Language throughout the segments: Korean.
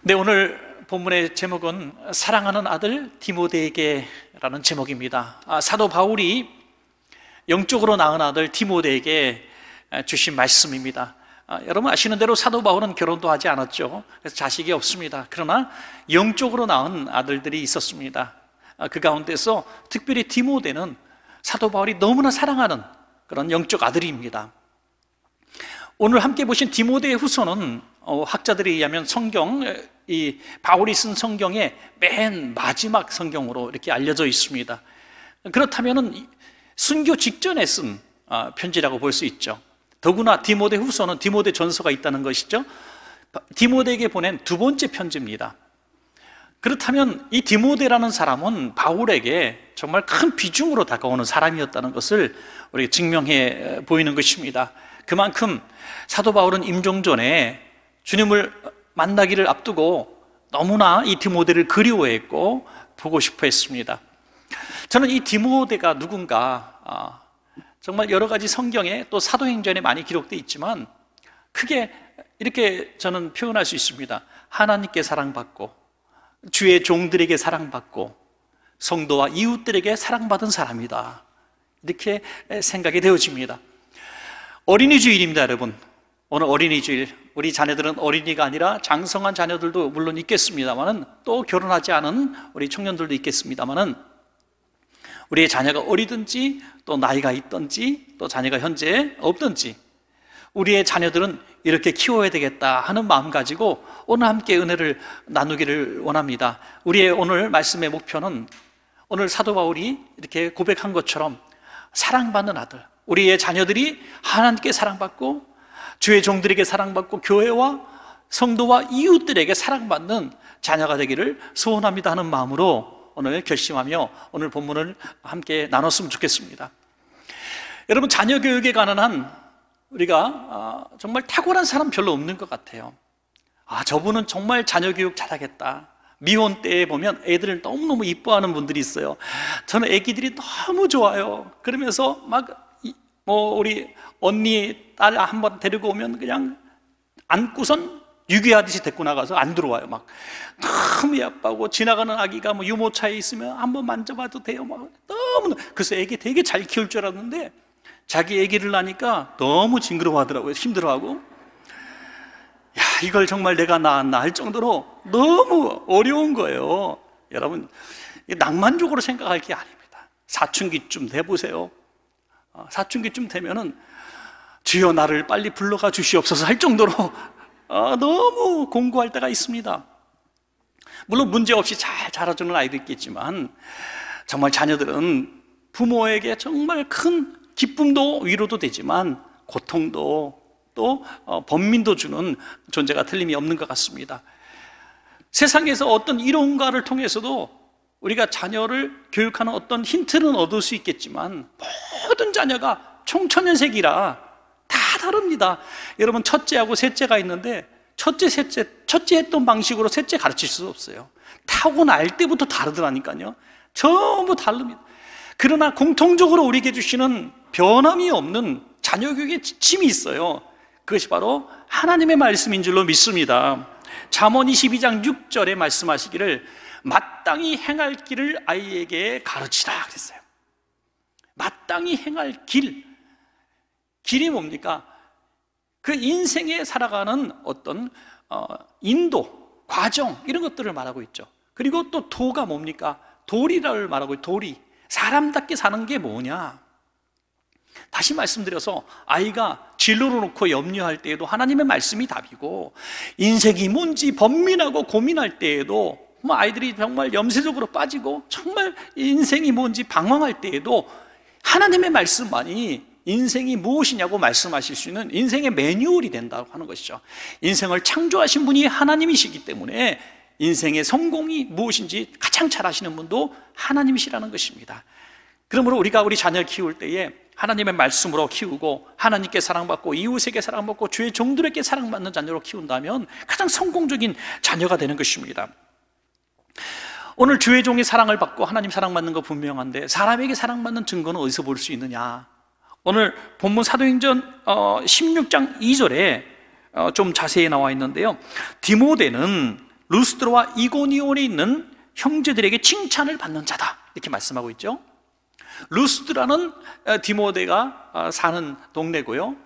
네, 오늘 본문의 제목은 사랑하는 아들 디모데에게라는 제목입니다. 아, 사도 바울이 영적으로 낳은 아들 디모데에게 주신 말씀입니다. 아, 여러분 아시는 대로 사도 바울은 결혼도 하지 않았죠. 그래서 자식이 없습니다. 그러나 영적으로 낳은 아들들이 있었습니다. 아, 그 가운데서 특별히 디모데는 사도 바울이 너무나 사랑하는 그런 영적 아들입니다. 오늘 함께 보신 디모데의 후서는 어, 학자들에 의하면 성경 이 바울이 쓴 성경의 맨 마지막 성경으로 이렇게 알려져 있습니다. 그렇다면 순교 직전에 쓴 아, 편지라고 볼 수 있죠. 더구나 디모데 후서는 디모데 전서가 있다는 것이죠. 디모데에게 보낸 두 번째 편지입니다. 그렇다면 이 디모데라는 사람은 바울에게 정말 큰 비중으로 다가오는 사람이었다는 것을 우리가 증명해 보이는 것입니다. 그만큼 사도 바울은 임종전에 주님을 만나기를 앞두고 너무나 이 디모데를 그리워했고 보고 싶어 했습니다. 저는 이 디모데가 누군가 아, 정말 여러 가지 성경에 또 사도행전에 많이 기록돼 있지만 크게 이렇게 저는 표현할 수 있습니다. 하나님께 사랑받고 주의 종들에게 사랑받고 성도와 이웃들에게 사랑받은 사람이다. 이렇게 생각이 되어집니다. 어린이 주일입니다, 여러분. 오늘 어린이 주일. 우리 자녀들은 어린이가 아니라 장성한 자녀들도 물론 있겠습니다만은 또 결혼하지 않은 우리 청년들도 있겠습니다만은 우리의 자녀가 어리든지 또 나이가 있든지 또 자녀가 현재 없든지 우리의 자녀들은 이렇게 키워야 되겠다 하는 마음 가지고 오늘 함께 은혜를 나누기를 원합니다. 우리의 오늘 말씀의 목표는 오늘 사도 바울이 이렇게 고백한 것처럼 사랑받는 아들, 우리의 자녀들이 하나님께 사랑받고 주의 종들에게 사랑받고 교회와 성도와 이웃들에게 사랑받는 자녀가 되기를 소원합니다 하는 마음으로 오늘 결심하며 오늘 본문을 함께 나눴으면 좋겠습니다. 여러분 자녀 교육에 관한 한 우리가 아, 정말 탁월한 사람 별로 없는 것 같아요. 아 저분은 정말 자녀 교육 잘하겠다. 미혼 때에 보면 애들을 너무너무 이뻐하는 분들이 있어요. 저는 애기들이 너무 좋아요. 그러면서 막뭐 우리 언니 딸 한 번 데리고 오면 그냥 안고선 유기하듯이 데리고 나가서 안 들어와요. 막 너무 예쁘고 지나가는 아기가 뭐 유모차에 있으면 한 번 만져봐도 돼요. 막 너무 그래서 애기 되게 잘 키울 줄 알았는데 자기 애기를 낳으니까 너무 징그러워하더라고요. 힘들어하고 야 이걸 정말 내가 낳았나 할 정도로 너무 어려운 거예요. 여러분 낭만적으로 생각할 게 아닙니다. 사춘기쯤 돼보세요. 어, 사춘기쯤 되면은 주여 나를 빨리 불러가 주시옵소서 할 정도로 어, 너무 공부할 때가 있습니다. 물론 문제 없이 잘 자라주는 아이도 있겠지만 정말 자녀들은 부모에게 정말 큰 기쁨도 위로도 되지만 고통도 또 범민도 어, 주는 존재가 틀림이 없는 것 같습니다. 세상에서 어떤 이론가를 통해서도 우리가 자녀를 교육하는 어떤 힌트는 얻을 수 있겠지만 모든 자녀가 총천연색이라 다 다릅니다. 여러분 첫째하고 셋째가 있는데 첫째, 셋째, 첫째 했던 방식으로 셋째 가르칠 수 없어요. 타고날 때부터 다르더라니까요. 전부 다릅니다. 그러나 공통적으로 우리에게 주시는 변함이 없는 자녀 교육의 지침이 있어요. 그것이 바로 하나님의 말씀인 줄로 믿습니다. 잠언 22장 6절에 말씀하시기를 마땅히 행할 길을 아이에게 가르치라 그랬어요. 마땅히 행할 길. 길이 뭡니까? 그 인생에 살아가는 어떤 어, 인도, 과정 이런 것들을 말하고 있죠. 그리고 또 도가 뭡니까? 도리를 말하고 도리. 사람답게 사는 게 뭐냐? 다시 말씀드려서 아이가 진로를 놓고 염려할 때에도 하나님의 말씀이 답이고 인생이 뭔지 번민하고 고민할 때에도 뭐 아이들이 정말 염세적으로 빠지고 정말 인생이 뭔지 방황할 때에도 하나님의 말씀만이 인생이 무엇이냐고 말씀하실 수 있는 인생의 매뉴얼이 된다고 하는 것이죠. 인생을 창조하신 분이 하나님이시기 때문에 인생의 성공이 무엇인지 가장 잘 아시는 분도 하나님이시라는 것입니다. 그러므로 우리가 우리 자녀를 키울 때에 하나님의 말씀으로 키우고 하나님께 사랑받고 이웃에게 사랑받고 주의 종들에게 사랑받는 자녀로 키운다면 가장 성공적인 자녀가 되는 것입니다. 오늘 주의 종이 사랑을 받고 하나님 사랑받는 거 분명한데 사람에게 사랑받는 증거는 어디서 볼 수 있느냐? 오늘 본문 사도행전 16장 어, 2절에 어, 좀 자세히 나와 있는데요. 디모데는 루스드로와 이고니온에 있는 형제들에게 칭찬을 받는 자다. 이렇게 말씀하고 있죠. 루스드라는 어, 디모데가 사는 동네고요.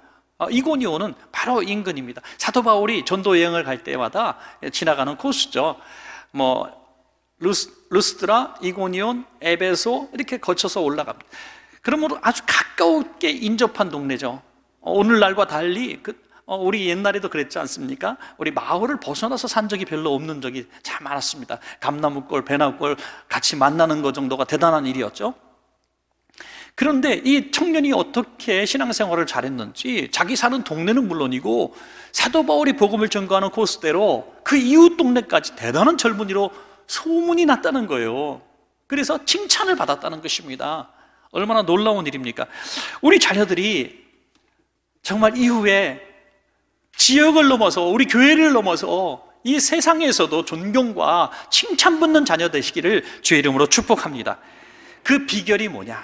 이고니온은 바로 인근입니다. 사도 바울이 전도 여행을 갈 때마다 지나가는 코스죠. 뭐 루스드라, 이고니온, 에베소 이렇게 거쳐서 올라갑니다. 그러므로 아주 가까우게 인접한 동네죠. 어, 오늘날과 달리 그, 어, 우리 옛날에도 그랬지 않습니까? 우리 마을을 벗어나서 산 적이 별로 없는 적이 참 많았습니다. 감나무골, 배나골 같이 만나는 것 정도가 대단한 일이었죠. 그런데 이 청년이 어떻게 신앙생활을 잘했는지 자기 사는 동네는 물론이고 사도 바울이 복음을 전거하는 코스대로 그 이웃 동네까지 대단한 젊은이로 소문이 났다는 거예요. 그래서 칭찬을 받았다는 것입니다. 얼마나 놀라운 일입니까? 우리 자녀들이 정말 이후에 지역을 넘어서 우리 교회를 넘어서 이 세상에서도 존경과 칭찬받는 자녀 되시기를 주의 이름으로 축복합니다. 그 비결이 뭐냐?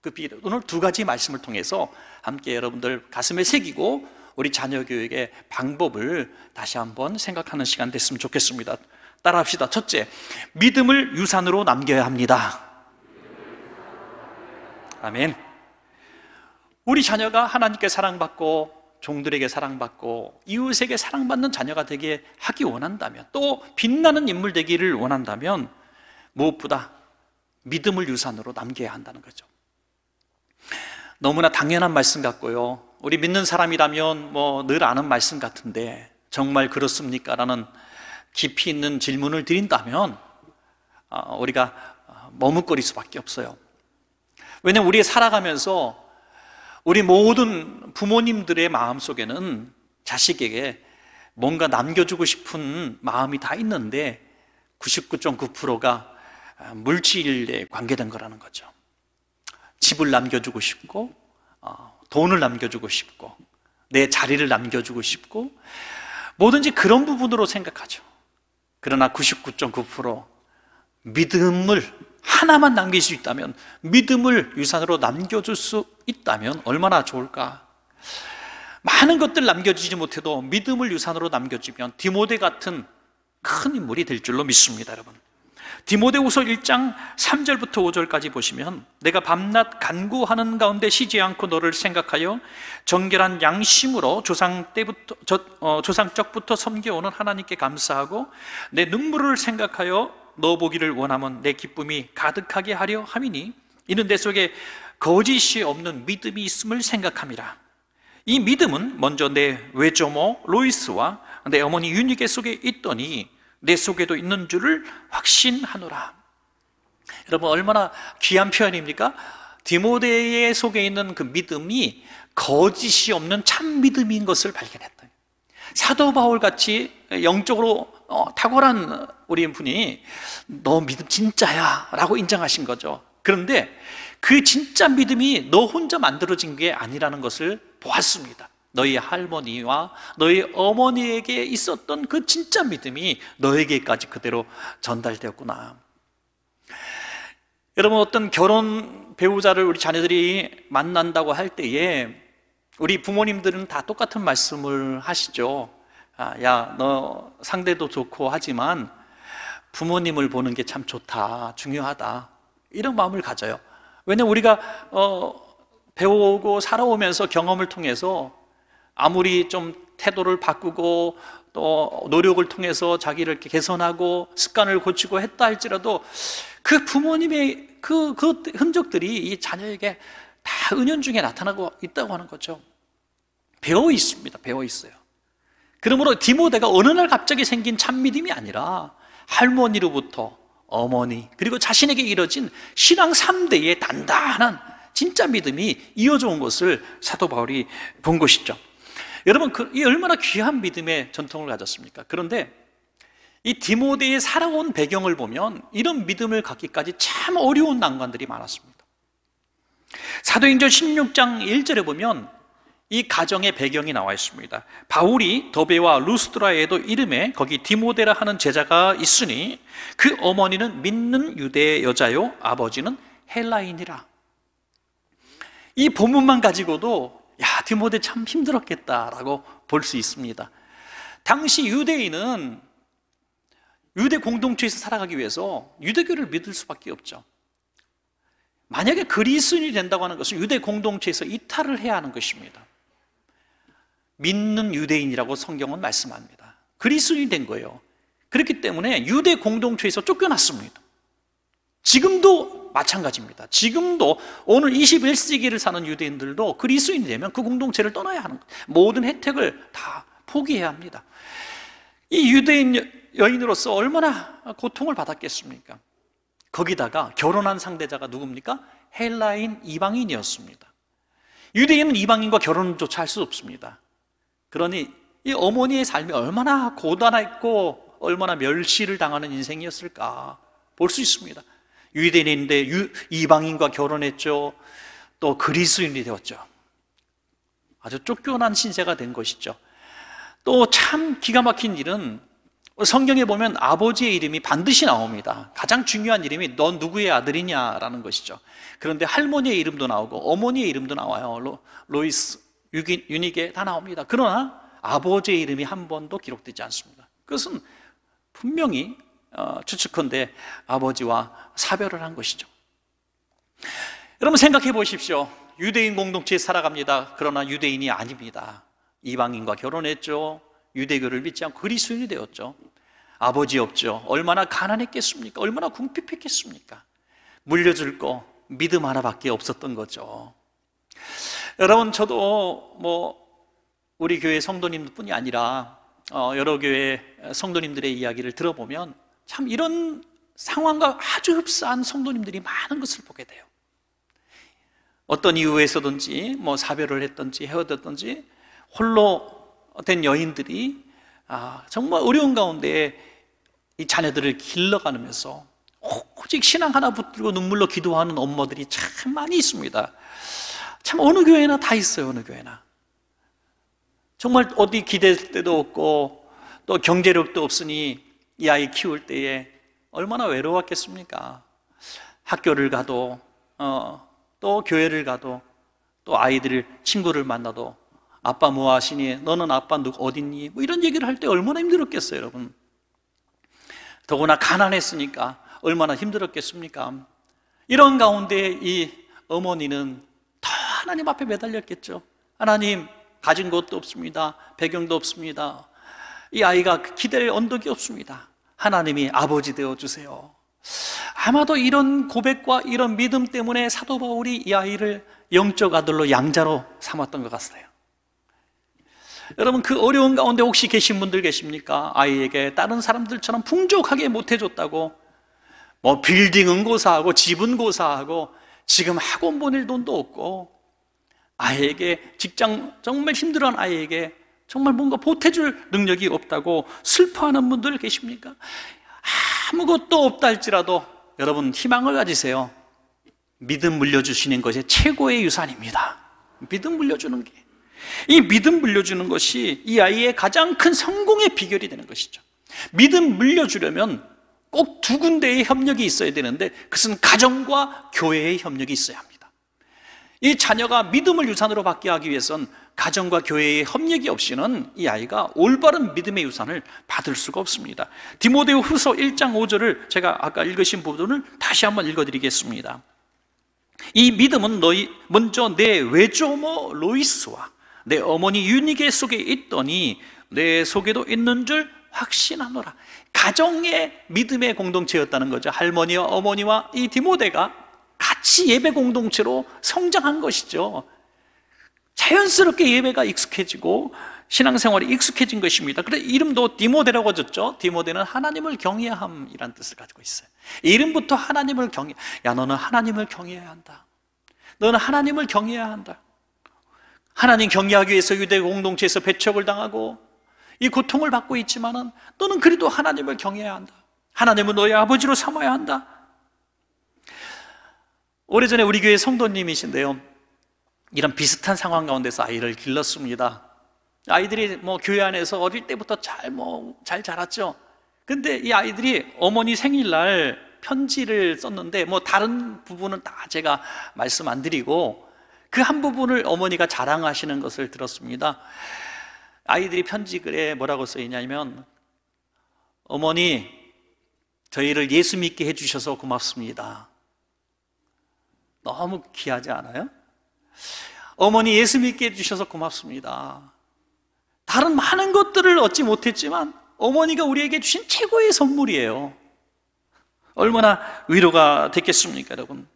그 비결 오늘 두 가지 말씀을 통해서 함께 여러분들 가슴에 새기고 우리 자녀 교육의 방법을 다시 한번 생각하는 시간 됐으면 좋겠습니다. 따라 합시다. 첫째, 믿음을 유산으로 남겨야 합니다. 아멘. 우리 자녀가 하나님께 사랑받고 종들에게 사랑받고 이웃에게 사랑받는 자녀가 되게 하기 원한다면 또 빛나는 인물 되기를 원한다면 무엇보다 믿음을 유산으로 남겨야 한다는 거죠. 너무나 당연한 말씀 같고요. 우리 믿는 사람이라면 뭐 늘 아는 말씀 같은데 정말 그렇습니까? 라는 깊이 있는 질문을 드린다면 어, 우리가 머뭇거릴 수밖에 없어요. 왜냐하면 우리 살아가면서 우리 모든 부모님들의 마음 속에는 자식에게 뭔가 남겨주고 싶은 마음이 다 있는데 99.9%가 어, 물질에 관계된 거라는 거죠. 집을 남겨주고 싶고, 어, 돈을 남겨주고 싶고, 내 자리를 남겨주고 싶고, 뭐든지 그런 부분으로 생각하죠. 그러나 99.9% 믿음을 하나만 남길 수 있다면, 믿음을 유산으로 남겨줄 수 있다면 얼마나 좋을까? 많은 것들 남겨주지 못해도 믿음을 유산으로 남겨주면 디모데 같은 큰 인물이 될 줄로 믿습니다, 여러분. 디모데우서 1장 3절부터 5절까지 보시면 내가 밤낮 간구하는 가운데 쉬지 않고 너를 생각하여 정결한 양심으로 조상 때부터 저, 어, 조상적부터 섬겨오는 하나님께 감사하고 내 눈물을 생각하여 너 보기를 원하면 내 기쁨이 가득하게 하려 함이니 이는 내 속에 거짓이 없는 믿음이 있음을 생각함이라. 이 믿음은 먼저 내 외조모 로이스와 내 어머니 윤희계 속에 있더니 내 속에도 있는 줄을 확신하노라. 여러분 얼마나 귀한 표현입니까? 디모데의 속에 있는 그 믿음이 거짓이 없는 참 믿음인 것을 발견했다. 사도 바울 같이 영적으로 어, 탁월한 우리 분이 너 믿음 진짜야 라고 인정하신 거죠. 그런데 그 진짜 믿음이 너 혼자 만들어진 게 아니라는 것을 보았습니다. 너희 할머니와 너희 어머니에게 있었던 그 진짜 믿음이 너에게까지 그대로 전달되었구나. 여러분 어떤 결혼 배우자를 우리 자녀들이 만난다고 할 때에 우리 부모님들은 다 똑같은 말씀을 하시죠. 아, 야, 너 상대도 좋고 하지만 부모님을 보는 게 참 좋다, 중요하다. 이런 마음을 가져요. 왜냐면 우리가 어, 배우고 살아오면서 경험을 통해서 아무리 좀 태도를 바꾸고 또 노력을 통해서 자기를 개선하고 습관을 고치고 했다 할지라도 그 부모님의 그, 그 흔적들이 이 자녀에게 다 은연중에 나타나고 있다고 하는 거죠. 배워 있습니다. 배워 있어요. 그러므로 디모데가 어느 날 갑자기 생긴 참믿음이 아니라 할머니로부터 어머니 그리고 자신에게 이뤄진 신앙 3대의 단단한 진짜 믿음이 이어져 온 것을 사도 바울이 본 것이죠. 여러분, 그, 이 얼마나 귀한 믿음의 전통을 가졌습니까? 그런데 이 디모데의 살아온 배경을 보면 이런 믿음을 갖기까지 참 어려운 난관들이 많았습니다. 사도행전 16장 1절에 보면 이 가정의 배경이 나와 있습니다. 바울이 더베와 루스드라에도 이름에 거기 디모데라 하는 제자가 있으니 그 어머니는 믿는 유대 여자요 아버지는 헬라인이라. 이 본문만 가지고도 디모데 참 힘들었겠다라고 볼 수 있습니다. 당시 유대인은 유대 공동체에서 살아가기 위해서 유대교를 믿을 수밖에 없죠. 만약에 그리스인이 된다고 하는 것은 유대 공동체에서 이탈을 해야 하는 것입니다. 믿는 유대인이라고 성경은 말씀합니다. 그리스인이 된 거예요. 그렇기 때문에 유대 공동체에서 쫓겨났습니다. 지금도 마찬가지입니다. 지금도 오늘 21세기를 사는 유대인들도 그리스인이 되면 그 공동체를 떠나야 하는 모든 혜택을 다 포기해야 합니다. 이 유대인 여인으로서 얼마나 고통을 받았겠습니까? 거기다가 결혼한 상대자가 누굽니까? 헬라인 이방인이었습니다. 유대인은 이방인과 결혼조차 할 수 없습니다. 그러니 이 어머니의 삶이 얼마나 고단했고 얼마나 멸시를 당하는 인생이었을까 볼 수 있습니다. 유대인인데 유, 이방인과 결혼했죠. 또 그리스인이 되었죠. 아주 쫓겨난 신세가 된 것이죠. 또 참 기가 막힌 일은 성경에 보면 아버지의 이름이 반드시 나옵니다. 가장 중요한 이름이 넌 누구의 아들이냐라는 것이죠. 그런데 할머니의 이름도 나오고 어머니의 이름도 나와요. 로, 로이스, 유기, 유닉에 다 나옵니다. 그러나 아버지의 이름이 한 번도 기록되지 않습니다. 그것은 분명히 어, 추측컨대 아버지와 사별을 한 것이죠. 여러분 생각해 보십시오. 유대인 공동체에 살아갑니다. 그러나 유대인이 아닙니다. 이방인과 결혼했죠. 유대교를 믿지 않고 그리스인이 되었죠. 아버지 없죠. 얼마나 가난했겠습니까? 얼마나 궁핍했겠습니까? 물려줄 거 믿음 하나밖에 없었던 거죠. 여러분 저도 뭐 우리 교회 성도님뿐이 아니라 어, 여러 교회 성도님들의 이야기를 들어보면 참 이런 상황과 아주 흡사한 성도님들이 많은 것을 보게 돼요. 어떤 이유에서든지 뭐 사별을 했든지 헤어졌든지 홀로 된 여인들이 아, 정말 어려운 가운데 이 자녀들을 길러가면서 오직 신앙 하나 붙들고 눈물로 기도하는 엄마들이 참 많이 있습니다. 참 어느 교회나 다 있어요, 어느 교회나. 정말 어디 기댈 데도 없고 또 경제력도 없으니 이 아이 키울 때에 얼마나 외로웠겠습니까? 학교를 가도 어, 또 교회를 가도 또아이들 친구를 만나도 아빠 뭐 하시니 너는 아빠 누구 어딨니 뭐 이런 얘기를 할 때 얼마나 힘들었겠어요 여러분 더구나 가난했으니까 얼마나 힘들었겠습니까 이런 가운데 이 어머니는 더 하나님 앞에 매달렸겠죠 하나님 가진 것도 없습니다 배경도 없습니다 이 아이가 기댈 언덕이 없습니다. 하나님이 아버지 되어 주세요. 아마도 이런 고백과 이런 믿음 때문에 사도 바울이 이 아이를 영적 아들로 양자로 삼았던 것 같아요. 여러분 그 어려운 가운데 혹시 계신 분들 계십니까? 아이에게 다른 사람들처럼 풍족하게 못 해줬다고 뭐 빌딩은 고사하고 집은 고사하고 지금 학원 보낼 돈도 없고 아이에게 직장 정말 힘들어한 아이에게 정말 뭔가 보태줄 능력이 없다고 슬퍼하는 분들 계십니까? 아무것도 없다 할지라도 여러분 희망을 가지세요. 믿음 물려주시는 것이 최고의 유산입니다. 믿음 물려주는 게. 이 믿음 물려주는 것이 이 아이의 가장 큰 성공의 비결이 되는 것이죠. 믿음 물려주려면 꼭 두 군데의 협력이 있어야 되는데 그것은 가정과 교회의 협력이 있어야 합니다. 이 자녀가 믿음을 유산으로 받게 하기 위해선 가정과 교회의 협력이 없이는 이 아이가 올바른 믿음의 유산을 받을 수가 없습니다. 디모데후 후서 1장 5절을 제가 아까 읽으신 부분을 다시 한번 읽어드리겠습니다. 이 믿음은 너희 먼저 내 외조모 로이스와 내 어머니 유니게 속에 있더니 내 속에도 있는 줄 확신하노라. 가정의 믿음의 공동체였다는 거죠. 할머니와 어머니와 이 디모데가 같이 예배 공동체로 성장한 것이죠. 자연스럽게 예배가 익숙해지고 신앙생활이 익숙해진 것입니다. 그래 이름도 디모데라고 졌죠. 디모데는 하나님을 경외함이란 뜻을 가지고 있어요. 이름부터 하나님을 경외. 야, 너는 하나님을 경외해야 한다. 너는 하나님을 경외해야 한다. 하나님 경외하기 위해서 유대 공동체에서 배척을 당하고 이 고통을 받고 있지만은 너는 그래도 하나님을 경외해야 한다. 하나님은 너의 아버지로 삼아야 한다. 오래전에 우리 교회 성도님이신데요. 이런 비슷한 상황 가운데서 아이를 길렀습니다. 아이들이 뭐 교회 안에서 어릴 때부터 잘 뭐잘 뭐, 자랐죠. 근데 이 아이들이 어머니 생일날 편지를 썼는데 뭐 다른 부분은 다 제가 말씀 안 드리고 그 한 부분을 어머니가 자랑하시는 것을 들었습니다. 아이들이 편지글에 뭐라고 써 있냐면 어머니 저희를 예수 믿게 해주셔서 고맙습니다. 너무 귀하지 않아요? 어머니 예수 믿게 해주셔서 고맙습니다. 다른 많은 것들을 얻지 못했지만 어머니가 우리에게 주신 최고의 선물이에요. 얼마나 위로가 됐겠습니까, 여러분?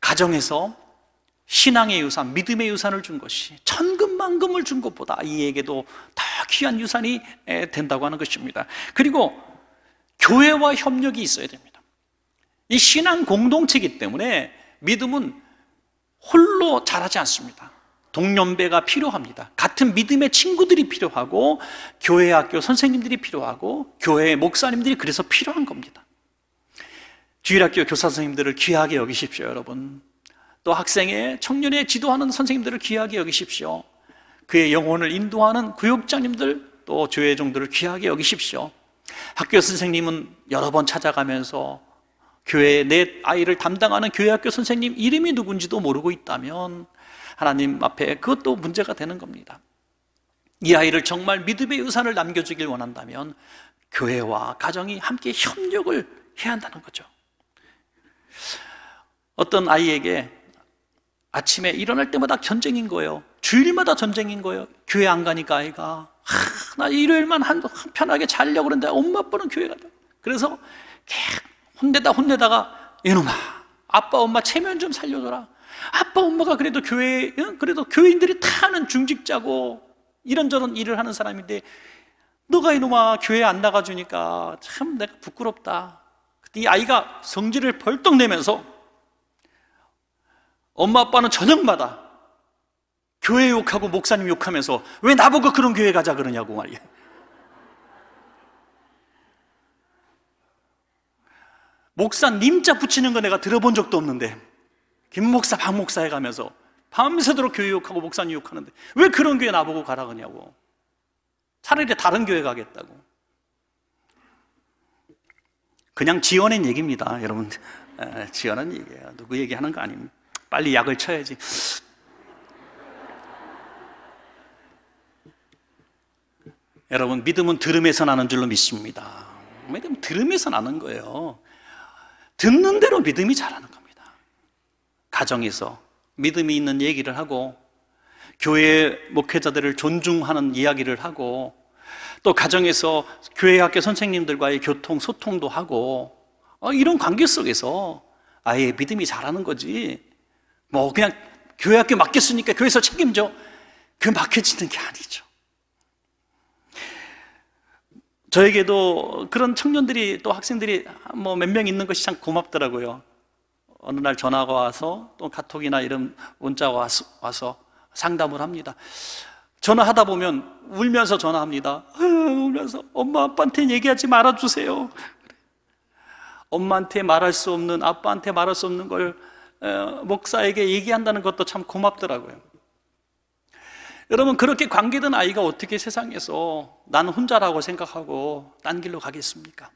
가정에서 신앙의 유산, 믿음의 유산을 준 것이 천금만금을 준 것보다 이에게도 더 귀한 유산이 된다고 하는 것입니다. 그리고 교회와 협력이 있어야 됩니다. 이 신앙 공동체이기 때문에 믿음은 홀로 자라지 않습니다. 동년배가 필요합니다. 같은 믿음의 친구들이 필요하고 교회 학교 선생님들이 필요하고 교회 목사님들이 그래서 필요한 겁니다. 주일학교 교사 선생님들을 귀하게 여기십시오, 여러분. 또 학생의 청년의 지도하는 선생님들을 귀하게 여기십시오. 그의 영혼을 인도하는 구역장님들 또 조회종들을 귀하게 여기십시오. 학교 선생님은 여러 번 찾아가면서 교회 내 아이를 담당하는 교회 학교 선생님 이름이 누군지도 모르고 있다면 하나님 앞에 그것도 문제가 되는 겁니다. 이 아이를 정말 믿음의 유산을 남겨주길 원한다면 교회와 가정이 함께 협력을 해야 한다는 거죠. 어떤 아이에게 아침에 일어날 때마다 전쟁인 거예요. 주일마다 전쟁인 거예요. 교회 안 가니까 아이가 하, 나 일요일만 한, 편하게 자려고 그러는데 엄마 아빠는 교회 가다. 그래서 계속 혼내다 혼내다가 이놈아 아빠 엄마 체면 좀 살려줘라 아빠 엄마가 그래도 교회 그래도 교인들이 타는 중직자고 이런저런 일을 하는 사람인데 너가 이놈아 교회 안 나가주니까 참 내가 부끄럽다 그때 이 아이가 성질을 벌떡 내면서 엄마 아빠는 저녁마다 교회 욕하고 목사님 욕하면서 왜 나보고 그런 교회 가자 그러냐고 말이야 목사 님자 붙이는 거 내가 들어본 적도 없는데 김 목사, 박 목사 해가면서 밤새도록 교육하고 목사 님욕하는데왜 그런 교회 나보고 가라 그냐고 차라리 다른 교회 가겠다고 그냥 지어낸 얘기입니다 여러분 지어낸 얘기예요 누구 얘기하는 거 아닙니다 빨리 약을 쳐야지 여러분 믿음은 들음에서 나는 줄로 믿습니다 믿음은 들음에서 나는 거예요 듣는 대로 믿음이 자라는 겁니다. 가정에서 믿음이 있는 얘기를 하고 교회 목회자들을 존중하는 이야기를 하고 또 가정에서 교회 학교 선생님들과의 교통 소통도 하고 어, 이런 관계 속에서 아예 믿음이 자라는 거지 뭐 그냥 교회 학교 맡겼으니까 교회에서 책임져 그 맡겨지는 게 아니죠. 저에게도 그런 청년들이 또 학생들이 뭐 몇 명 있는 것이 참 고맙더라고요. 어느 날 전화가 와서 또 카톡이나 이런 문자가 와서, 와서 상담을 합니다. 전화하다 보면 울면서 전화합니다. 울면서 엄마 아빠한테 얘기하지 말아주세요. 엄마한테 말할 수 없는 아빠한테 말할 수 없는 걸 목사에게 얘기한다는 것도 참 고맙더라고요. 여러분 그렇게 관계된 아이가 어떻게 세상에서 난 혼자라고 생각하고 딴 길로 가겠습니까?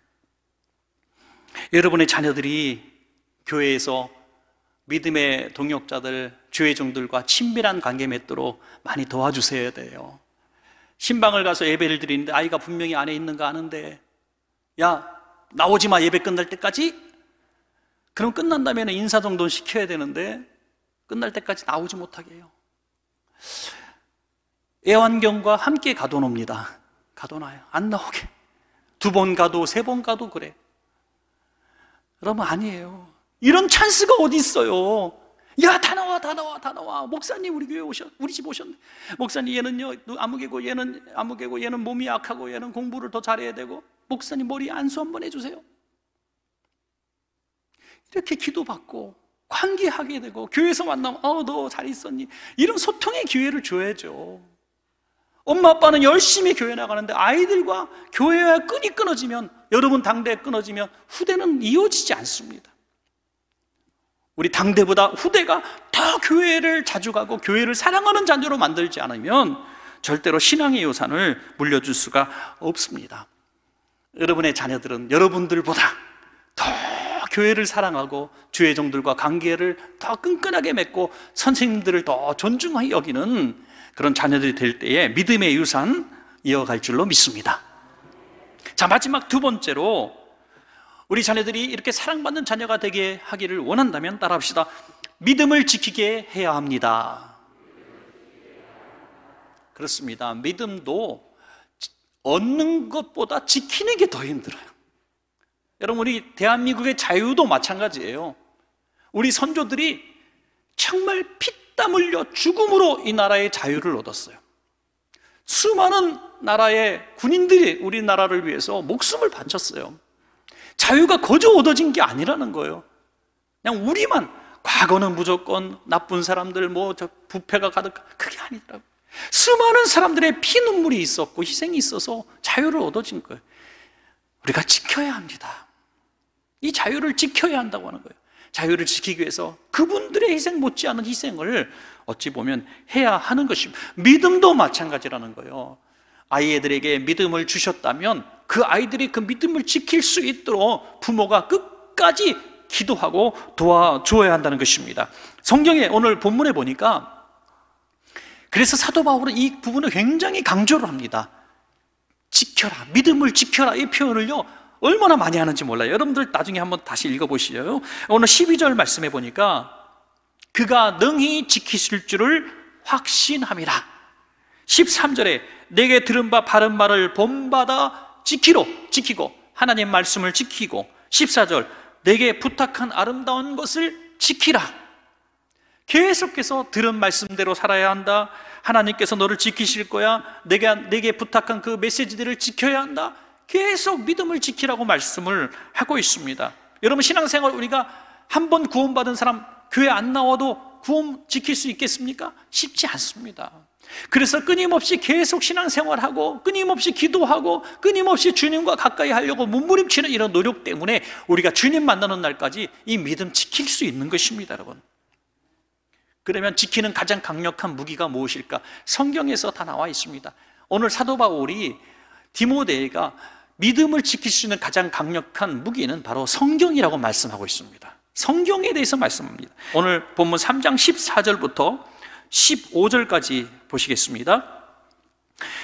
여러분의 자녀들이 교회에서 믿음의 동역자들, 주회종들과 친밀한 관계 맺도록 많이 도와주셔야 돼요. 신방을 가서 예배를 드리는데 아이가 분명히 안에 있는가 아는데 야 나오지 마 예배 끝날 때까지 그럼 끝난 다음에는 인사 정도는 시켜야 되는데 끝날 때까지 나오지 못하게 해요. 애완견과 함께 가둬놉니다. 가둬놔요. 안 나오게. 두 번 가도, 세 번 가도 그래. 여러분, 아니에요. 이런 찬스가 어디 있어요? 야, 다 나와, 다 나와, 다 나와. 목사님 우리 교회 오셨, 우리 집 오셨네. 목사님 얘는요, 아무개고 얘는 아무개고 얘는 몸이 약하고 얘는 공부를 더 잘해야 되고. 목사님 머리 안수 한번 해주세요. 이렇게 기도받고 관계하게 되고 교회에서 만나면 어너 잘 있었니? 이런 소통의 기회를 줘야죠. 엄마 아빠는 열심히 교회 나가는데 아이들과 교회와 끈이 끊어지면 여러분 당대에 끊어지면 후대는 이어지지 않습니다. 우리 당대보다 후대가 더 교회를 자주 가고 교회를 사랑하는 자녀로 만들지 않으면 절대로 신앙의 요산을 물려줄 수가 없습니다. 여러분의 자녀들은 여러분들보다 더 교회를 사랑하고 주의 종들과 관계를 더 끈끈하게 맺고 선생님들을 더 존중하여 여기는 그런 자녀들이 될 때에 믿음의 유산 이어갈 줄로 믿습니다. 자, 마지막 두 번째로 우리 자녀들이 이렇게 사랑받는 자녀가 되게 하기를 원한다면 따라합시다. 믿음을 지키게 해야 합니다. 그렇습니다. 믿음도 얻는 것보다 지키는 게 더 힘들어요. 여러분, 우리 대한민국의 자유도 마찬가지예요. 우리 선조들이 정말 핏땀 흘려 죽음으로 이 나라의 자유를 얻었어요. 수많은 나라의 군인들이 우리나라를 위해서 목숨을 바쳤어요. 자유가 거저 얻어진 게 아니라는 거예요. 그냥 우리만 과거는 무조건 나쁜 사람들 뭐 부패가 가득 그게 아니더라고. 수많은 사람들의 피 눈물이 있었고 희생이 있어서 자유를 얻어진 거예요. 우리가 지켜야 합니다. 이 자유를 지켜야 한다고 하는 거예요. 자유를 지키기 위해서 그분들의 희생 못지않은 희생을 어찌 보면 해야 하는 것입니다. 믿음도 마찬가지라는 거예요. 아이들에게 믿음을 주셨다면 그 아이들이 그 믿음을 지킬 수 있도록 부모가 끝까지 기도하고 도와줘야 한다는 것입니다. 성경에 오늘 본문에 보니까 그래서 사도 바울은 이 부분을 굉장히 강조를 합니다. 지켜라, 믿음을 지켜라 이 표현을요 얼마나 많이 하는지 몰라요. 여러분들 나중에 한번 다시 읽어보시죠. 오늘 12절 말씀해 보니까 그가 능히 지키실 줄을 확신함이라. 13절에 내게 들은 바 바른 말을 본받아 지키로 지키고 하나님 말씀을 지키고 14절 내게 부탁한 아름다운 것을 지키라. 계속해서 들은 말씀대로 살아야 한다. 하나님께서 너를 지키실 거야. 내가 내게 부탁한 그 메시지들을 지켜야 한다. 계속 믿음을 지키라고 말씀을 하고 있습니다. 여러분 신앙생활 우리가 한 번 구원받은 사람 교회 안 나와도 구원 지킬 수 있겠습니까? 쉽지 않습니다. 그래서 끊임없이 계속 신앙생활하고 끊임없이 기도하고 끊임없이 주님과 가까이 하려고 몸부림치는 이런 노력 때문에 우리가 주님 만나는 날까지 이 믿음 지킬 수 있는 것입니다, 여러분. 그러면 지키는 가장 강력한 무기가 무엇일까? 성경에서 다 나와 있습니다. 오늘 사도 바울이 디모데가 믿음을 지킬 수 있는 가장 강력한 무기는 바로 성경이라고 말씀하고 있습니다. 성경에 대해서 말씀합니다. 오늘 본문 3장 14절부터 15절까지 보시겠습니다.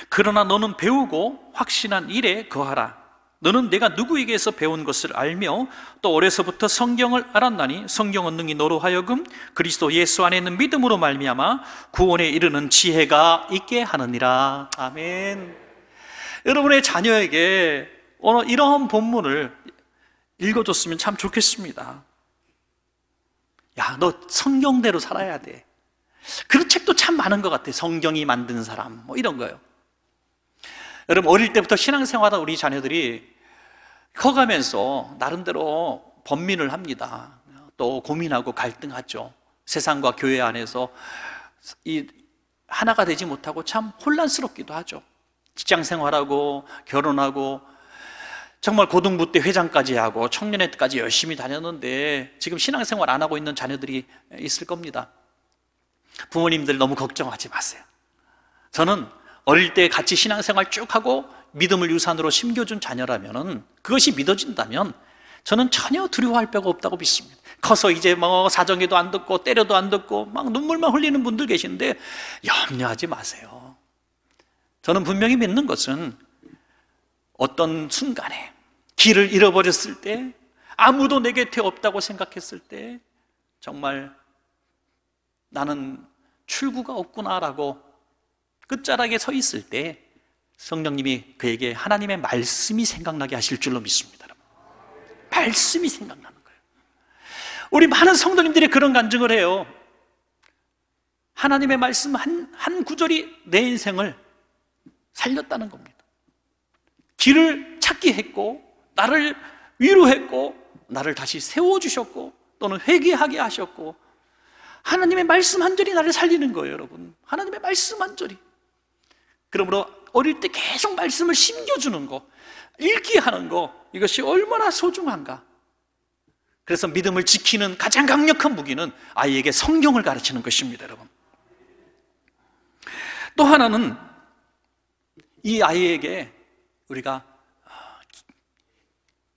그러나 너는 배우고 확신한 일에 거하라. 너는 내가 누구에게서 배운 것을 알며 또 어려서부터 성경을 알았나니 성경은 능히 너로 하여금 그리스도 예수 안에 있는 믿음으로 말미암아 구원에 이르는 지혜가 있게 하느니라. 아멘. 여러분의 자녀에게 오늘 이러한 본문을 읽어줬으면 참 좋겠습니다. 야, 너 성경대로 살아야 돼. 그런 책도 참 많은 것 같아. 성경이 만든 사람, 뭐 이런 거요. 여러분, 어릴 때부터 신앙생활하다 우리 자녀들이 커가면서 나름대로 번민을 합니다. 또 고민하고 갈등하죠. 세상과 교회 안에서 이 하나가 되지 못하고 참 혼란스럽기도 하죠. 직장 생활하고 결혼하고 정말 고등부 때 회장까지 하고 청년회 때까지 열심히 다녔는데 지금 신앙생활 안 하고 있는 자녀들이 있을 겁니다. 부모님들 너무 걱정하지 마세요. 저는 어릴 때 같이 신앙생활 쭉 하고 믿음을 유산으로 심겨준 자녀라면은 그것이 믿어진다면 저는 전혀 두려워할 바가 없다고 믿습니다. 커서 이제 뭐 사정에도 안 듣고 때려도 안 듣고 막 눈물만 흘리는 분들 계신데 염려하지 마세요. 저는 분명히 믿는 것은 어떤 순간에 길을 잃어버렸을 때 아무도 내 곁에 없다고 생각했을 때 정말 나는 출구가 없구나라고 끝자락에 서 있을 때 성령님이 그에게 하나님의 말씀이 생각나게 하실 줄로 믿습니다. 말씀이 생각나는 거예요. 우리 많은 성도님들이 그런 간증을 해요. 하나님의 말씀 한, 한 구절이 내 인생을 살렸다는 겁니다. 길을 찾게 했고, 나를 위로했고, 나를 다시 세워주셨고, 또는 회개하게 하셨고, 하나님의 말씀 한 절이 나를 살리는 거예요, 여러분. 하나님의 말씀 한 절이. 그러므로 어릴 때 계속 말씀을 심겨주는 거, 읽게 하는 거, 이것이 얼마나 소중한가. 그래서 믿음을 지키는 가장 강력한 무기는 아이에게 성경을 가르치는 것입니다, 여러분. 또 하나는 이 아이에게 우리가 아,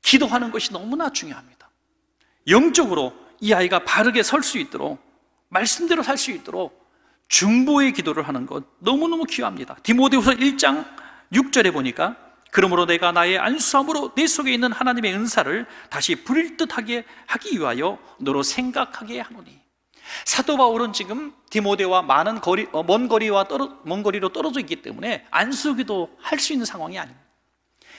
기도하는 것이 너무나 중요합니다. 영적으로 이 아이가 바르게 설 수 있도록 말씀대로 살 수 있도록 중보의 기도를 하는 것 너무너무 귀합니다. 디모데후서 1장 6절에 보니까 그러므로 내가 나의 안수함으로 내 속에 있는 하나님의 은사를 다시 불일듯하게 하기 위하여 너로 생각하게 하노니 사도 바울은 지금 디모데와 많은 거리, 어, 먼 거리와 떨어, 먼 거리로 떨어져 있기 때문에 안수기도 할 수 있는 상황이 아닙니다.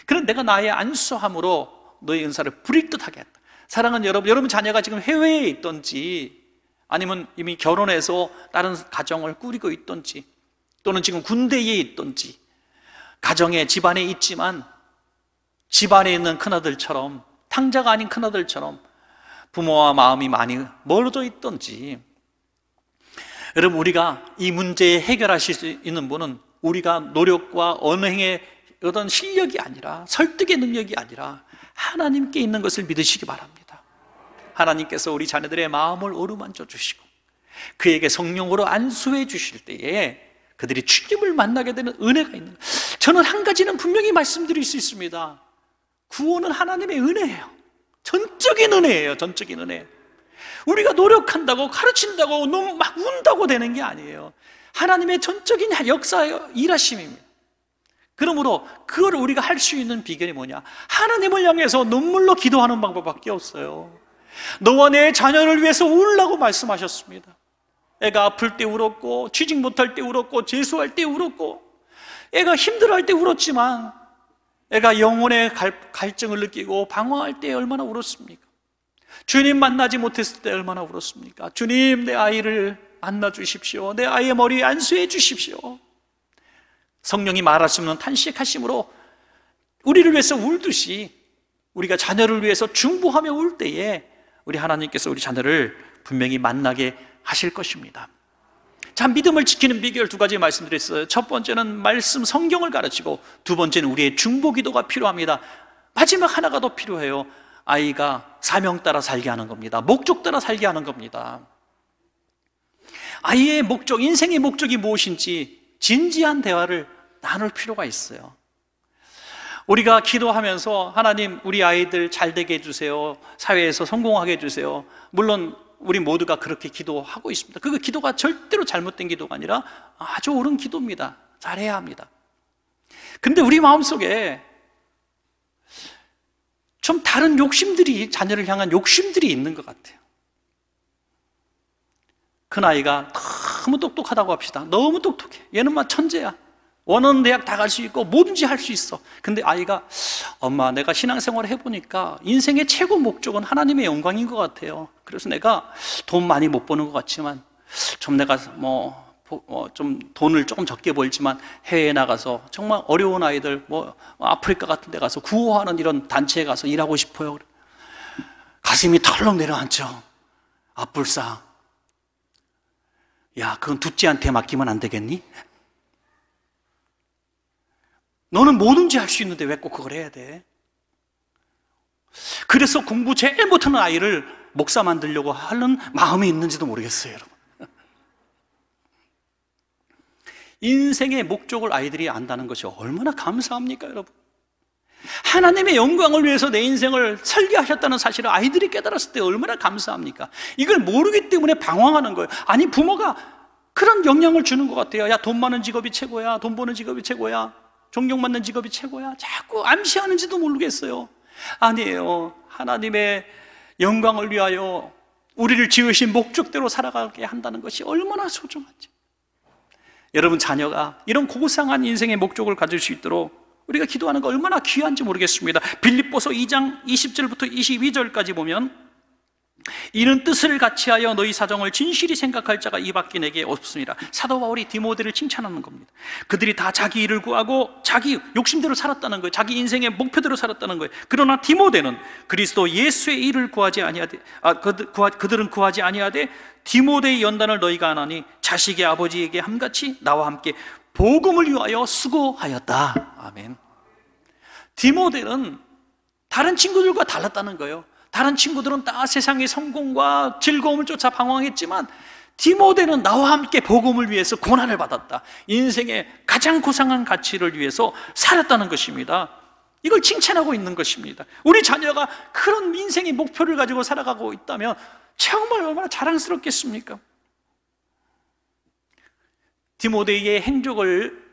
그런 내가 나의 안수함으로 너의 은사를 부릴 듯하게 했다. 사랑은 여러분, 여러분 자녀가 지금 해외에 있던지 아니면 이미 결혼해서 다른 가정을 꾸리고 있던지 또는 지금 군대에 있던지 가정에 집안에 있지만 집안에 있는 큰아들처럼 탕자가 아닌 큰아들처럼 부모와 마음이 많이 멀어져 있던지. 여러분, 우리가 이 문제 에 해결하실 수 있는 분은 우리가 노력과 언행의 어떤 실력이 아니라 설득의 능력이 아니라 하나님께 있는 것을 믿으시기 바랍니다. 하나님께서 우리 자녀들의 마음을 어루만져 주시고 그에게 성령으로 안수해 주실 때에 그들이 주님을 만나게 되는 은혜가 있는 거예요. 저는 한 가지는 분명히 말씀드릴 수 있습니다. 구원은 하나님의 은혜예요. 전 전적인 은혜예요. 전적인 은혜. 우리가 노력한다고 가르친다고 너무 막 운다고 되는 게 아니에요. 하나님의 전적인 역사의 일하심입니다. 그러므로 그걸 우리가 할 수 있는 비결이 뭐냐? 하나님을 향해서 눈물로 기도하는 방법밖에 없어요. 너와 내 자녀를 위해서 울라고 말씀하셨습니다. 애가 아플 때 울었고, 취직 못할 때 울었고, 재수할 때 울었고, 애가 힘들어할 때 울었지만 애가 영혼의 갈증을 느끼고 방황할 때 얼마나 울었습니까? 주님 만나지 못했을 때 얼마나 울었습니까? 주님, 내 아이를 만나 주십시오. 내 아이의 머리에 안수해 주십시오. 성령이 말할 수 없는 탄식하심으로 우리를 위해서 울듯이 우리가 자녀를 위해서 중보하며 울 때에 우리 하나님께서 우리 자녀를 분명히 만나게 하실 것입니다. 자, 믿음을 지키는 비결 두 가지 말씀드렸어요. 첫 번째는 말씀 성경을 가르치고 두 번째는 우리의 중보 기도가 필요합니다. 마지막 하나가 더 필요해요. 아이가 사명 따라 살게 하는 겁니다. 목적 따라 살게 하는 겁니다. 아이의 목적, 인생의 목적이 무엇인지 진지한 대화를 나눌 필요가 있어요. 우리가 기도하면서 하나님 우리 아이들 잘 되게 해주세요. 사회에서 성공하게 해주세요. 물론 우리 모두가 그렇게 기도하고 있습니다. 그 기도가 절대로 잘못된 기도가 아니라 아주 옳은 기도입니다. 잘해야 합니다. 근데 우리 마음속에 좀 다른 욕심들이 자녀를 향한 욕심들이 있는 것 같아요. 그 나이가 너무 똑똑하다고 합시다. 너무 똑똑해. 얘는 막 천재야. 원하는 대학 다 갈 수 있고 뭐든지 할 수 있어. 근데 아이가 엄마 내가 신앙생활을 해보니까 인생의 최고 목적은 하나님의 영광인 것 같아요. 그래서 내가 돈 많이 못 버는 것 같지만 좀 내가 뭐 어, 좀 돈을 조금 적게 벌지만 해외에 나가서 정말 어려운 아이들 뭐 아프리카 같은 데 가서 구호하는 이런 단체에 가서 일하고 싶어요. 가슴이 털렁 내려앉죠. 아뿔싸. 야, 그건 둘째한테 맡기면 안 되겠니? 너는 뭐든지 할 수 있는데 왜 꼭 그걸 해야 돼? 그래서 공부 제일 못하는 아이를 목사 만들려고 하는 마음이 있는지도 모르겠어요, 여러분. 인생의 목적을 아이들이 안다는 것이 얼마나 감사합니까, 여러분? 하나님의 영광을 위해서 내 인생을 설계하셨다는 사실을 아이들이 깨달았을 때 얼마나 감사합니까? 이걸 모르기 때문에 방황하는 거예요. 아니, 부모가 그런 영향을 주는 것 같아요. 야, 돈 많은 직업이 최고야. 돈 버는 직업이 최고야. 존경받는 직업이 최고야. 자꾸 암시하는지도 모르겠어요. 아니에요. 하나님의 영광을 위하여 우리를 지으신 목적대로 살아가게 한다는 것이 얼마나 소중한지. 여러분 자녀가 이런 고상한 인생의 목적을 가질 수 있도록 우리가 기도하는 거 얼마나 귀한지 모르겠습니다. 빌립보서 2장 20절부터 22절까지 보면 이런 뜻을 같이하여 너희 사정을 진실히 생각할 자가 이 밖에 내게 없습니다. 사도 바울이 디모데를 칭찬하는 겁니다. 그들이 다 자기 일을 구하고 자기 욕심대로 살았다는 거예요. 자기 인생의 목표대로 살았다는 거예요. 그러나 디모데는 그리스도 예수의 일을 구하지 아니하되 아, 그들은 구하지 아니하되 디모데의 연단을 너희가 안하니 자식의 아버지에게 함같이 나와 함께 복음을 위하여 수고하였다. 아멘. 디모데는 다른 친구들과 달랐다는 거예요. 다른 친구들은 다 세상의 성공과 즐거움을 쫓아 방황했지만 디모데는 나와 함께 복음을 위해서 고난을 받았다. 인생의 가장 고상한 가치를 위해서 살았다는 것입니다. 이걸 칭찬하고 있는 것입니다. 우리 자녀가 그런 인생의 목표를 가지고 살아가고 있다면 정말 얼마나 자랑스럽겠습니까? 디모데의 행적을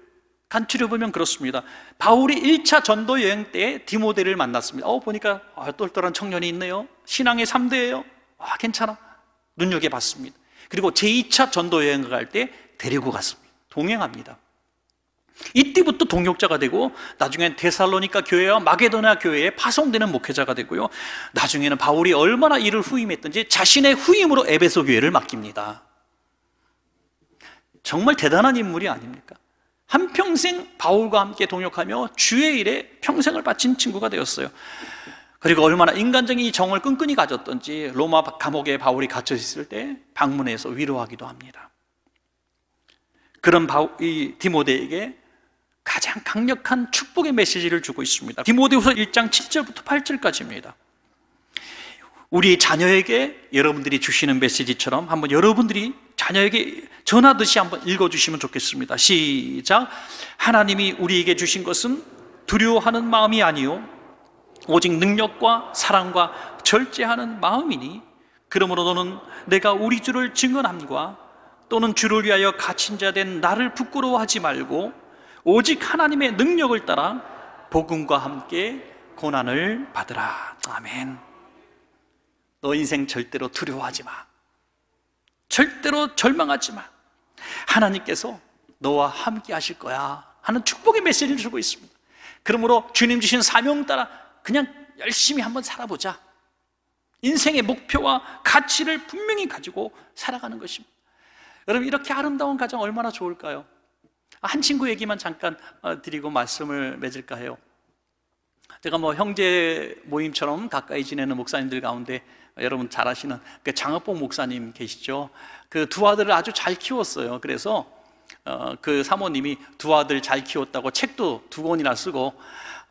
간추려 보면 그렇습니다. 바울이 1차 전도 여행 때 디모데를 만났습니다. 어, 보니까 아, 똘똘한 청년이 있네요. 신앙의 3대예요. 아, 괜찮아. 눈여겨봤습니다. 그리고 제2차 전도 여행 을갈 때 데리고 갔습니다. 동행합니다. 이때부터 동역자가 되고 나중엔 데살로니카 교회와 마게도나 교회에 파송되는 목회자가 되고요. 나중에는 바울이 얼마나 일을 후임했든지 자신의 후임으로 에베소 교회를 맡깁니다. 정말 대단한 인물이 아닙니까? 한평생 바울과 함께 동역하며 주의 일에 평생을 바친 친구가 되었어요. 그리고 얼마나 인간적인 이 정을 끈끈히 가졌던지 로마 감옥에 바울이 갇혀 있을 때 방문해서 위로하기도 합니다. 그런 바울, 이 디모데에게 가장 강력한 축복의 메시지를 주고 있습니다. 디모데후서 1장 7절부터 8절까지입니다. 우리 자녀에게 여러분들이 주시는 메시지처럼 한번 여러분들이 자녀에게 전하듯이 한번 읽어주시면 좋겠습니다. 시작. 하나님이 우리에게 주신 것은 두려워하는 마음이 아니요. 오직 능력과 사랑과 절제하는 마음이니 그러므로 너는 내가 우리 주를 증언함과 또는 주를 위하여 갇힌 자 된 나를 부끄러워하지 말고 오직 하나님의 능력을 따라 복음과 함께 고난을 받으라. 아멘. 너 인생 절대로 두려워하지 마. 절대로 절망하지 마. 하나님께서 너와 함께 하실 거야. 하는 축복의 메시지를 주고 있습니다. 그러므로 주님 주신 사명 따라 그냥 열심히 한번 살아보자. 인생의 목표와 가치를 분명히 가지고 살아가는 것입니다. 여러분, 이렇게 아름다운 가정 얼마나 좋을까요? 아, 한 친구 얘기만 잠깐 어, 드리고 말씀을 맺을까 해요. 제가 뭐 형제 모임처럼 가까이 지내는 목사님들 가운데 여러분 잘 아시는 그 장학봉 목사님 계시죠? 그 두 아들을 아주 잘 키웠어요. 그래서 어, 그 사모님이 두 아들 잘 키웠다고 책도 두 권이나 쓰고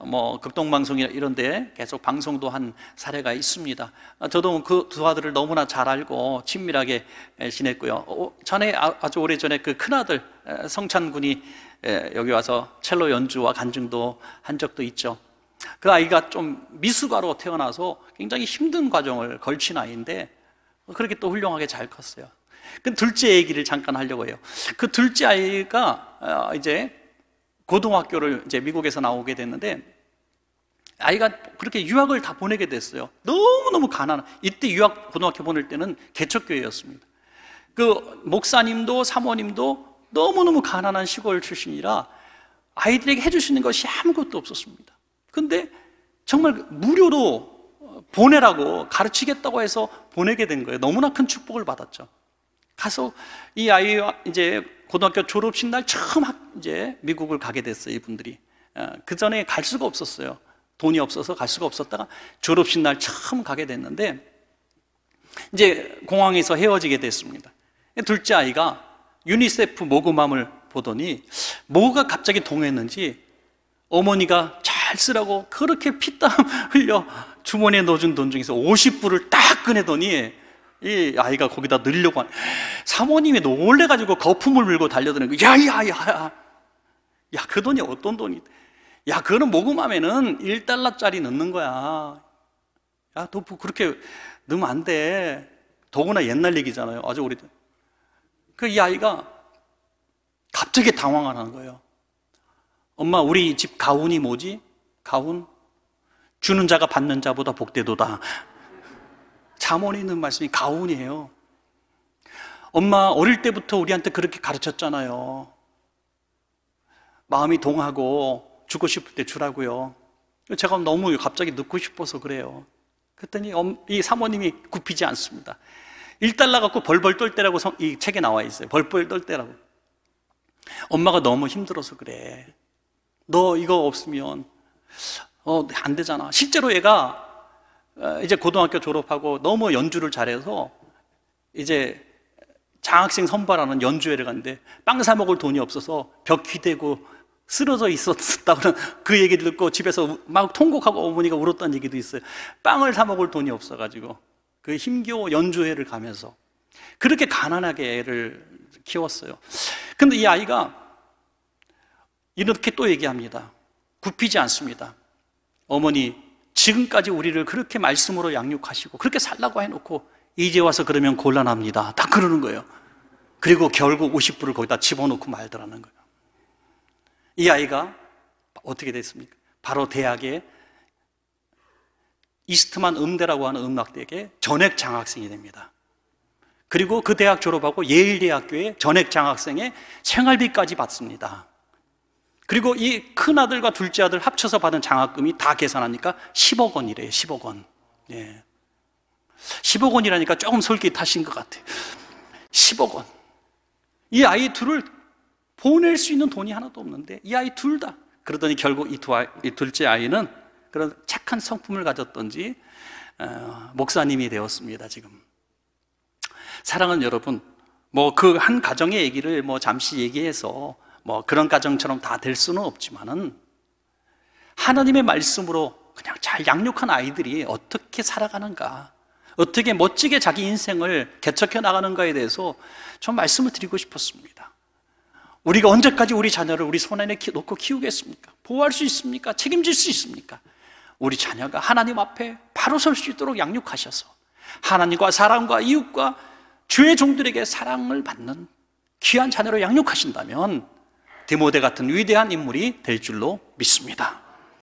뭐 극동방송 이나 이런데 계속 방송도 한 사례가 있습니다. 아, 저도 그 두 아들을 너무나 잘 알고 친밀하게 지냈고요. 어, 전에 아, 아주 오래 전에 그 큰 아들 성찬 군이 여기 와서 첼로 연주와 간증도 한 적도 있죠. 그 아이가 좀 미숙아로 태어나서 굉장히 힘든 과정을 걸친 아이인데 그렇게 또 훌륭하게 잘 컸어요. 그 둘째 얘기를 잠깐 하려고 해요. 그 둘째 아이가 어, 이제 고등학교를 이제 미국에서 나오게 됐는데 아이가 그렇게 유학을 다 보내게 됐어요. 너무너무 가난한. 이때 유학 고등학교 보낼 때는 개척교회였습니다. 그 목사님도 사모님도 너무너무 가난한 시골 출신이라 아이들에게 해줄수있는 것이 아무것도 없었습니다. 근데 정말 무료로 보내라고 가르치겠다고 해서 보내게 된 거예요. 너무나 큰 축복을 받았죠. 가서 이 아이 와 이제 고등학교 졸업식 날 처음 이제 미국을 가게 됐어요. 이분들이 어, 그 전에 갈 수가 없었어요. 돈이 없어서 갈 수가 없었다가 졸업식 날 처음 가게 됐는데 이제 공항에서 헤어지게 됐습니다. 둘째 아이가 유니세프 모금함을 보더니 뭐가 갑자기 동했는지 어머니가 잘잘 쓰라고 그렇게 피땀 흘려 주머니에 넣어준 돈 중에서 50불을 딱 꺼내더니 이 아이가 거기다 넣으려고 하 사모님이 놀래가지고 거품을 물고 달려드는 거 야야야야 야그 돈이 어떤 돈이 야 그거는 모금하면은 1달러짜리 넣는 거야 야너 뭐 그렇게 넣으면 안돼 더구나 옛날 얘기잖아요 아주 오래된 그이 아이가 갑자기 당황하는 을 거예요 엄마 우리 집 가훈이 뭐지? 가훈? 주는 자가 받는 자보다 복되도다. 자원에 있는 말씀이 가훈이에요. 엄마 어릴 때부터 우리한테 그렇게 가르쳤잖아요. 마음이 동하고 주고 싶을 때 주라고요. 제가 너무 갑자기 넣고 싶어서 그래요. 그랬더니 이 사모님이 굽히지 않습니다. 1달러 갖고 벌벌 떨 때라고 이 책에 나와 있어요. 벌벌 떨 때라고. 엄마가 너무 힘들어서 그래. 너 이거 없으면 어, 안 되잖아. 실제로 얘가 어, 이제 고등학교 졸업하고 너무 연주를 잘해서 이제 장학생 선발하는 연주회를 갔는데 빵 사 먹을 돈이 없어서 벽 기대고 쓰러져 있었다고 는그 얘기를 듣고 집에서 막 통곡하고 어머니가 울었다는 얘기도 있어요. 빵을 사 먹을 돈이 없어가지고 그 힘겨워 연주회를 가면서 그렇게 가난하게 애를 키웠어요. 근데 이 아이가 이렇게 또 얘기합니다. 굽히지 않습니다. 어머니, 지금까지 우리를 그렇게 말씀으로 양육하시고 그렇게 살라고 해놓고 이제 와서 그러면 곤란합니다. 다 그러는 거예요. 그리고 결국 50불을 거기다 집어넣고 말더라는 거예요. 이 아이가 어떻게 됐습니까? 바로 대학에 이스트만 음대라고 하는 음악대에 전액 장학생이 됩니다. 그리고 그 대학 졸업하고 예일대학교에 전액 장학생의 생활비까지 받습니다. 그리고 이 큰아들과 둘째 아들 합쳐서 받은 장학금이 다 계산하니까 10억 원이래요, 10억 원. 예. 10억 원이라니까 조금 솔깃하신 것 같아요. 10억 원. 이 아이 둘을 보낼 수 있는 돈이 하나도 없는데 이 아이 둘 다. 그러더니 결국 이, 두 아이, 이 둘째 아이는 그런 착한 성품을 가졌던지 어, 목사님이 되었습니다, 지금. 사랑하는 여러분, 뭐 그 한 가정의 얘기를 뭐 잠시 얘기해서 뭐 그런 가정처럼 다 될 수는 없지만은 하나님의 말씀으로 그냥 잘 양육한 아이들이 어떻게 살아가는가, 어떻게 멋지게 자기 인생을 개척해 나가는가에 대해서 좀 말씀을 드리고 싶었습니다. 우리가 언제까지 우리 자녀를 우리 손안에 놓고 키우겠습니까? 보호할 수 있습니까? 책임질 수 있습니까? 우리 자녀가 하나님 앞에 바로 설 수 있도록 양육하셔서 하나님과 사랑과 이웃과 주의 종들에게 사랑을 받는 귀한 자녀로 양육하신다면 디모데 같은 위대한 인물이 될 줄로 믿습니다.